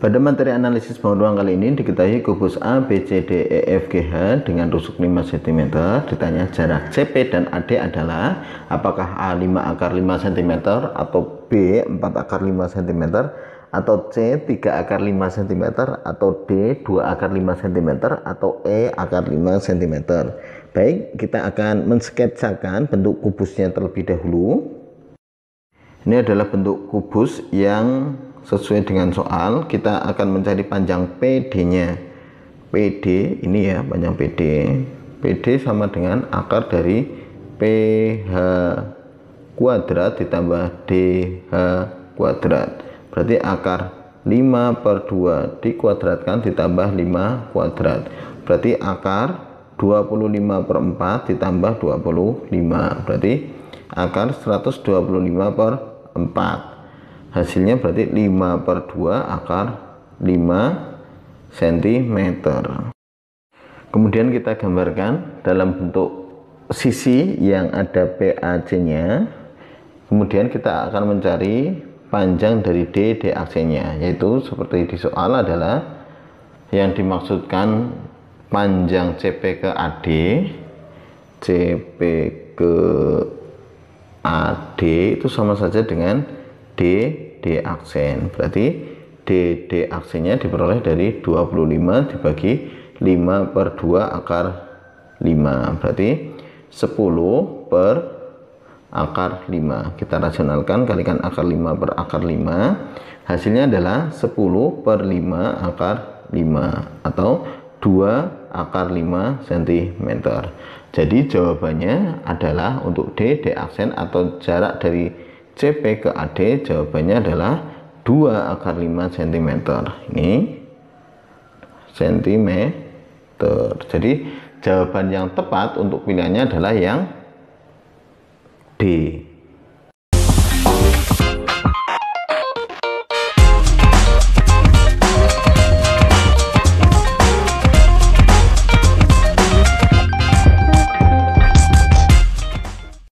Pada materi analisis ruang kali ini diketahui kubus A, B, C, D, E, F, G, H dengan rusuk 5 cm ditanya jarak CP dan AD adalah apakah A 5 akar 5 cm atau B 4 akar 5 cm atau C 3 akar 5 cm atau D 2 akar 5 cm atau E akar 5 cm. Baik, kita akan mensketsakan bentuk kubusnya terlebih dahulu. Ini adalah bentuk kubus yang sesuai dengan soal kita akan mencari panjang PD-nya. PD ini ya panjang PD. PD sama dengan akar dari PH kuadrat ditambah DH kuadrat. Berarti akar 5 per 2 dikuadratkan ditambah 5 kuadrat. Berarti akar 25 per 4 ditambah 25 berarti akar 125 per 4 hasilnya berarti 5 per 2 akar 5 cm kemudian kita gambarkan dalam bentuk sisi yang ada PAC nya kemudian kita akan mencari panjang dari D AC nya yaitu seperti di soal adalah yang dimaksudkan panjang CP ke AD CP ke AD itu sama saja dengan D D aksen berarti D D aksennya diperoleh dari 25 dibagi 5 per 2 akar 5 berarti 10 per akar 5 kita rasionalkan kalikan akar 5 per akar 5 hasilnya adalah 10 per 5 akar 5 atau 2 akar 5 cm jadi jawabannya adalah untuk D, D aksen atau jarak dari CP ke AD jawabannya adalah 2 akar 5 cm ini cm jadi jawaban yang tepat untuk pilihannya adalah yang D